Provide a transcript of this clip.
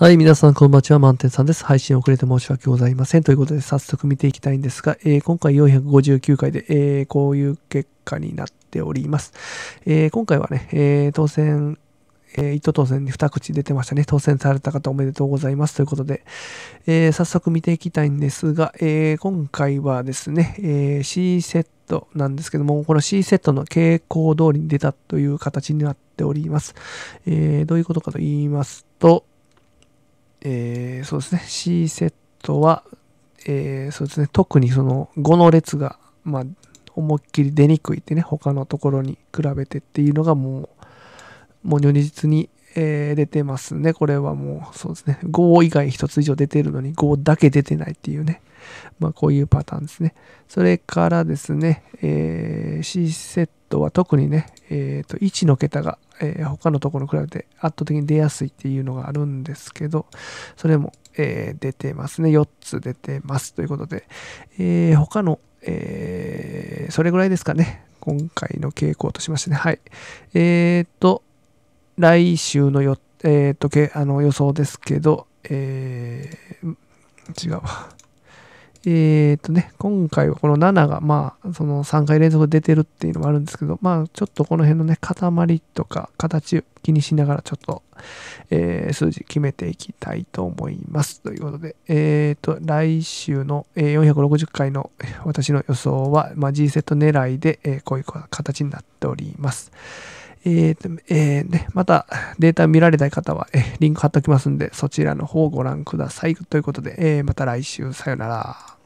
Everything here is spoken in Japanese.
はい、皆さんこんばんは、満点さんです。配信遅れて申し訳ございません。ということで、早速見ていきたいんですが、えー、今回459回で、えー、こういう結果になっております。えー、今回はね、え当選、えー、一等当選に二口出てましたね。当選された方おめでとうございます。ということで、えー、早速見ていきたいんですが、えー、今回はですね、えー、C セットなんですけども、この C セットの傾向通りに出たという形になっております。えどういうことかと言いますと、えー、そうですね、C セットは、えー、そうですね、特にその5の列が、まあ、思いっきり出にくいってね、他のところに比べてっていうのがもう、もう如実に、えー、出てますね。これはもう、そうですね、5以外1つ以上出てるのに5だけ出てないっていうね。まあ、こういうパターンですね。それからですね、えー、C セットは特にね、えー、と1の桁が、えー、他のところに比べて圧倒的に出やすいっていうのがあるんですけど、それも、えー、出てますね。4つ出てますということで、えー、他の、えー、それぐらいですかね。今回の傾向としましてね。はい。えっ、ー、と、来週のよ、えーと、けあの予想ですけど、えー、違うわ。えっ、ー、とね、今回はこの7が、まあ、その3回連続出てるっていうのもあるんですけど、まあ、ちょっとこの辺のね、塊とか形を気にしながら、ちょっと、えー、数字決めていきたいと思います。ということで、えっ、ー、と、来週の、460回の私の予想は、まあ、G セット狙いで、えこういう形になっております。えーとえーね、またデータ見られない方は、えリンク貼っておきますんで、そちらの方をご覧ください。ということで、えー、また来週、さよなら。